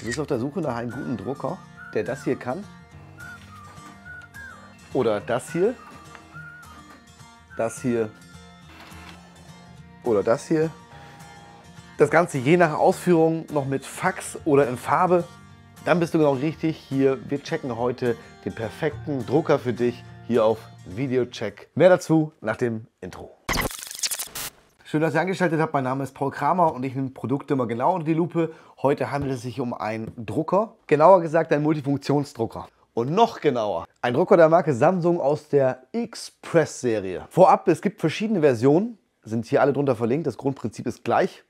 Du bist auf der Suche nach einem guten Drucker, der das hier kann. Oder das hier. Das hier. Oder das hier. Das Ganze je nach Ausführung noch mit Fax oder in Farbe. Dann bist du genau richtig hier. Wir checken heute den perfekten Drucker für dich hier auf Videocheck. Mehr dazu nach dem Intro. Schön, dass ihr eingeschaltet habt. Mein Name ist Paul Kramer und ich nehme Produkte immer genau unter die Lupe. Heute handelt es sich um einen Drucker, genauer gesagt einen Multifunktionsdrucker. Und noch genauer, ein Drucker der Marke Samsung aus der Express-Serie. Vorab, es gibt verschiedene Versionen, sind hier alle drunter verlinkt. Das Grundprinzip ist gleich.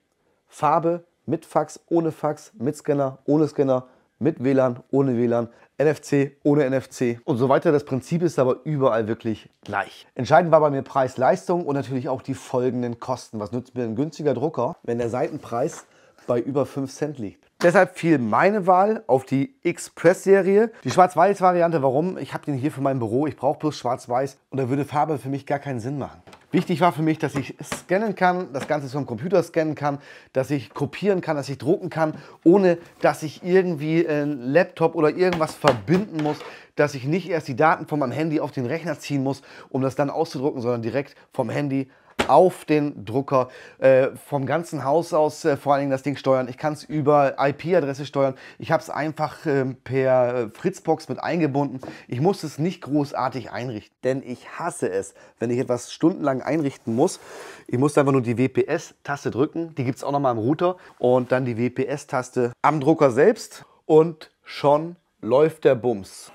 Farbe, mit Fax, ohne Fax, mit Scanner, ohne Scanner, mit WLAN, ohne WLAN. NFC, ohne NFC und so weiter. Das Prinzip ist aber überall wirklich gleich. Entscheidend war bei mir Preis-Leistung und natürlich auch die folgenden Kosten. Was nützt mir ein günstiger Drucker, wenn der Seitenpreis bei über 5 Cent liegt? Deshalb fiel meine Wahl auf die Express-Serie. Die Schwarz-Weiß-Variante, warum? Ich habe den hier für mein Büro, ich brauche bloß Schwarz-Weiß und da würde Farbe für mich gar keinen Sinn machen. Wichtig war für mich, dass ich scannen kann, das Ganze vom Computer scannen kann, dass ich kopieren kann, dass ich drucken kann, ohne dass ich irgendwie einen Laptop oder irgendwas verbinden muss, dass ich nicht erst die Daten von meinem Handy auf den Rechner ziehen muss, um das dann auszudrucken, sondern direkt vom Handy auf den Drucker, äh, vom ganzen Haus aus äh, vor allen Dingen das Ding steuern. Ich kann es über IP-Adresse steuern. Ich habe es einfach ähm, äh, per Fritzbox mit eingebunden. Ich muss es nicht großartig einrichten, denn ich hasse es, wenn ich etwas stundenlang einrichten muss. Ich muss einfach nur die WPS-Taste drücken. Die gibt es auch nochmal im Router und dann die WPS-Taste am Drucker selbst und schon läuft der Bums.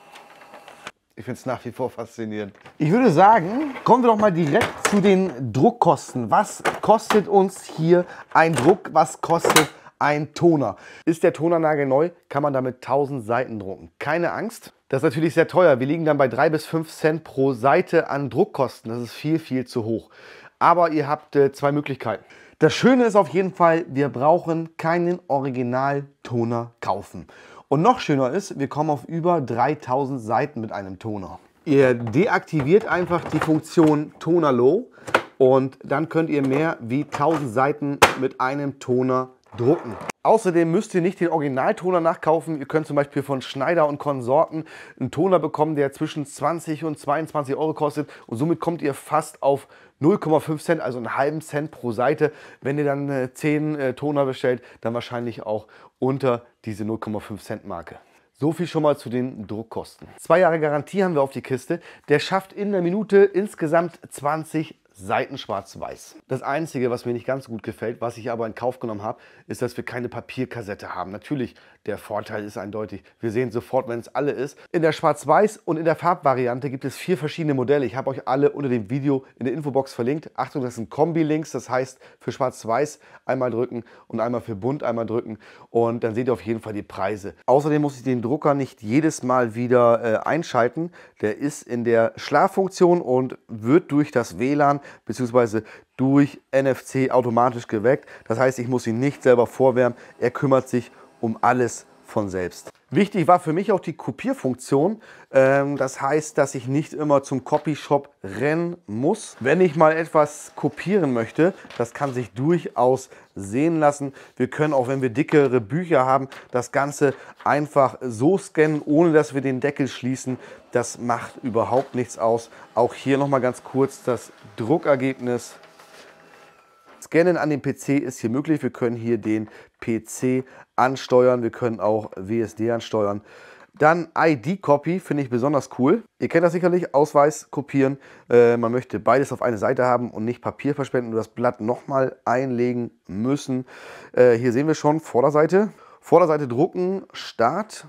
Ich finde es nach wie vor faszinierend. Ich würde sagen, kommen wir doch mal direkt zu den Druckkosten. Was kostet uns hier ein Druck? Was kostet ein Toner? Ist der Tonernagel neu, kann man damit 1000 Seiten drucken. Keine Angst, das ist natürlich sehr teuer. Wir liegen dann bei 3 bis 5 Cent pro Seite an Druckkosten. Das ist viel, viel zu hoch. Aber ihr habt äh, zwei Möglichkeiten. Das Schöne ist auf jeden Fall, wir brauchen keinen Originaltoner kaufen. Und noch schöner ist, wir kommen auf über 3000 Seiten mit einem Toner. Ihr deaktiviert einfach die Funktion Toner Low und dann könnt ihr mehr wie 1000 Seiten mit einem Toner drucken. Außerdem müsst ihr nicht den Originaltoner nachkaufen. Ihr könnt zum Beispiel von Schneider und Konsorten einen Toner bekommen, der zwischen 20 und 22 Euro kostet. Und somit kommt ihr fast auf 0,5 Cent, also einen halben Cent pro Seite. Wenn ihr dann 10 äh, äh, Toner bestellt, dann wahrscheinlich auch unter diese 0,5 Cent Marke. So viel schon mal zu den Druckkosten. Zwei Jahre Garantie haben wir auf die Kiste. Der schafft in der Minute insgesamt 20 Seiten schwarz-weiß. Das Einzige, was mir nicht ganz so gut gefällt, was ich aber in Kauf genommen habe, ist, dass wir keine Papierkassette haben. Natürlich, der Vorteil ist eindeutig. Wir sehen sofort, wenn es alle ist. In der Schwarz-Weiß und in der Farbvariante gibt es vier verschiedene Modelle. Ich habe euch alle unter dem Video in der Infobox verlinkt. Achtung, das sind Kombi-Links. Das heißt, für Schwarz-Weiß einmal drücken und einmal für Bunt einmal drücken. Und dann seht ihr auf jeden Fall die Preise. Außerdem muss ich den Drucker nicht jedes Mal wieder äh, einschalten. Der ist in der Schlaffunktion und wird durch das WLAN beziehungsweise durch NFC automatisch geweckt. Das heißt, ich muss ihn nicht selber vorwärmen. Er kümmert sich um alles von selbst. Wichtig war für mich auch die Kopierfunktion. Ähm, das heißt, dass ich nicht immer zum Copyshop rennen muss. Wenn ich mal etwas kopieren möchte, das kann sich durchaus sehen lassen. Wir können auch, wenn wir dickere Bücher haben, das Ganze einfach so scannen, ohne dass wir den Deckel schließen. Das macht überhaupt nichts aus. Auch hier nochmal ganz kurz das Druckergebnis Scannen an dem PC ist hier möglich. Wir können hier den PC ansteuern. Wir können auch WSD ansteuern. Dann ID-Copy finde ich besonders cool. Ihr kennt das sicherlich, Ausweis kopieren. Äh, man möchte beides auf eine Seite haben und nicht Papier verspenden. und das Blatt nochmal einlegen müssen. Äh, hier sehen wir schon Vorderseite. Vorderseite drucken, Start.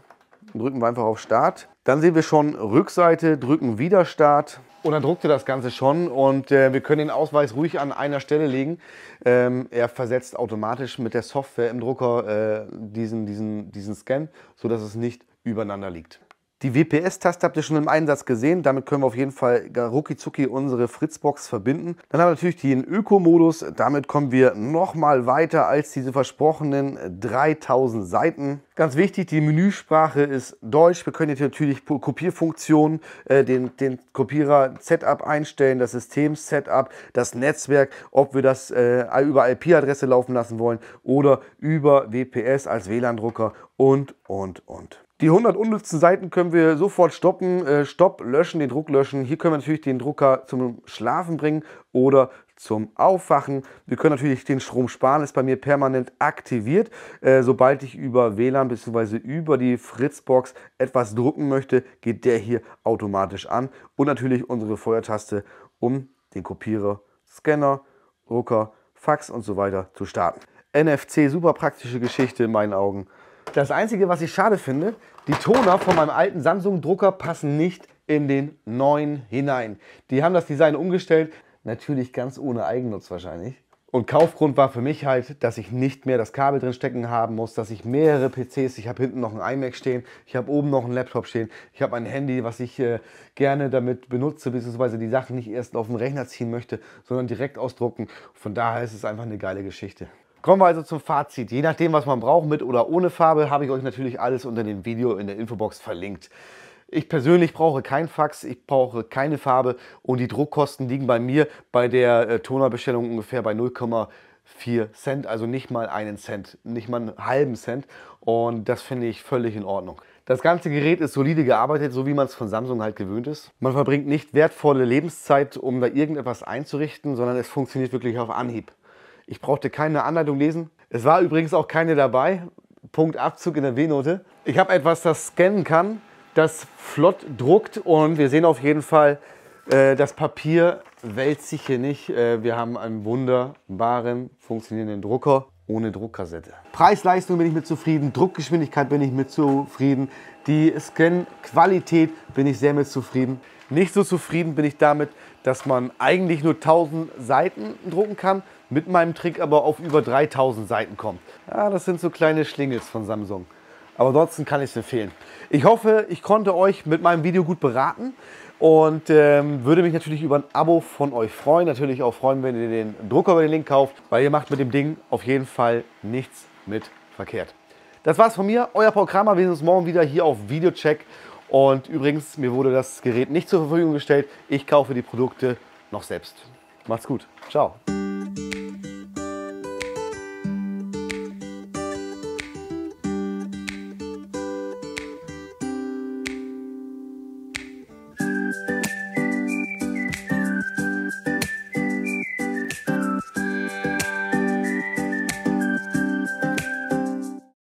Drücken wir einfach auf Start. Dann sehen wir schon Rückseite, drücken wieder Start. Und dann druckte das Ganze schon und äh, wir können den Ausweis ruhig an einer Stelle legen. Ähm, er versetzt automatisch mit der Software im Drucker äh, diesen, diesen, diesen Scan, sodass es nicht übereinander liegt. Die WPS-Taste habt ihr schon im Einsatz gesehen. Damit können wir auf jeden Fall ruckizucki unsere Fritzbox verbinden. Dann haben wir natürlich den Öko-Modus. Damit kommen wir nochmal weiter als diese versprochenen 3000 Seiten. Ganz wichtig, die Menüsprache ist Deutsch. Wir können jetzt natürlich Kopierfunktionen, äh, den, den Kopierer-Setup einstellen, das System-Setup, das Netzwerk, ob wir das äh, über IP-Adresse laufen lassen wollen oder über WPS als WLAN-Drucker und, und, und. Die 100 unnützen Seiten können wir sofort stoppen, äh, stopp, löschen, den Druck löschen. Hier können wir natürlich den Drucker zum Schlafen bringen oder zum Aufwachen. Wir können natürlich den Strom sparen, ist bei mir permanent aktiviert. Äh, sobald ich über WLAN bzw. über die Fritzbox etwas drucken möchte, geht der hier automatisch an. Und natürlich unsere Feuertaste, um den Kopierer, Scanner, Drucker, Fax und so weiter zu starten. NFC, super praktische Geschichte in meinen Augen. Das Einzige, was ich schade finde, die Toner von meinem alten Samsung-Drucker passen nicht in den neuen hinein. Die haben das Design umgestellt, natürlich ganz ohne Eigennutz wahrscheinlich. Und Kaufgrund war für mich halt, dass ich nicht mehr das Kabel drin stecken haben muss, dass ich mehrere PCs, ich habe hinten noch ein iMac stehen, ich habe oben noch einen Laptop stehen, ich habe ein Handy, was ich äh, gerne damit benutze, beziehungsweise die Sachen nicht erst auf den Rechner ziehen möchte, sondern direkt ausdrucken. Von daher ist es einfach eine geile Geschichte. Kommen wir also zum Fazit. Je nachdem, was man braucht, mit oder ohne Farbe, habe ich euch natürlich alles unter dem Video in der Infobox verlinkt. Ich persönlich brauche kein Fax, ich brauche keine Farbe und die Druckkosten liegen bei mir bei der äh, Tonerbestellung ungefähr bei 0,4 Cent, also nicht mal einen Cent, nicht mal einen halben Cent und das finde ich völlig in Ordnung. Das ganze Gerät ist solide gearbeitet, so wie man es von Samsung halt gewöhnt ist. Man verbringt nicht wertvolle Lebenszeit, um da irgendetwas einzurichten, sondern es funktioniert wirklich auf Anhieb. Ich brauchte keine Anleitung lesen. Es war übrigens auch keine dabei. Punkt Abzug in der w note Ich habe etwas, das scannen kann, das flott druckt und wir sehen auf jeden Fall, äh, das Papier wälzt sich hier nicht. Äh, wir haben einen wunderbaren, funktionierenden Drucker ohne Druckkassette. Preis-Leistung bin ich mit zufrieden, Druckgeschwindigkeit bin ich mit zufrieden, die Scan-Qualität bin ich sehr mit zufrieden. Nicht so zufrieden bin ich damit, dass man eigentlich nur 1000 Seiten drucken kann, mit meinem Trick aber auf über 3000 Seiten kommt. Ja, das sind so kleine Schlingels von Samsung. Aber ansonsten kann ich es empfehlen. Ich hoffe, ich konnte euch mit meinem Video gut beraten und ähm, würde mich natürlich über ein Abo von euch freuen. Natürlich auch freuen, wenn ihr den Drucker über den Link kauft, weil ihr macht mit dem Ding auf jeden Fall nichts mit verkehrt. Das war's von mir, euer Paul Wir sehen uns morgen wieder hier auf Videocheck und übrigens, mir wurde das Gerät nicht zur Verfügung gestellt. Ich kaufe die Produkte noch selbst. Macht's gut. Ciao.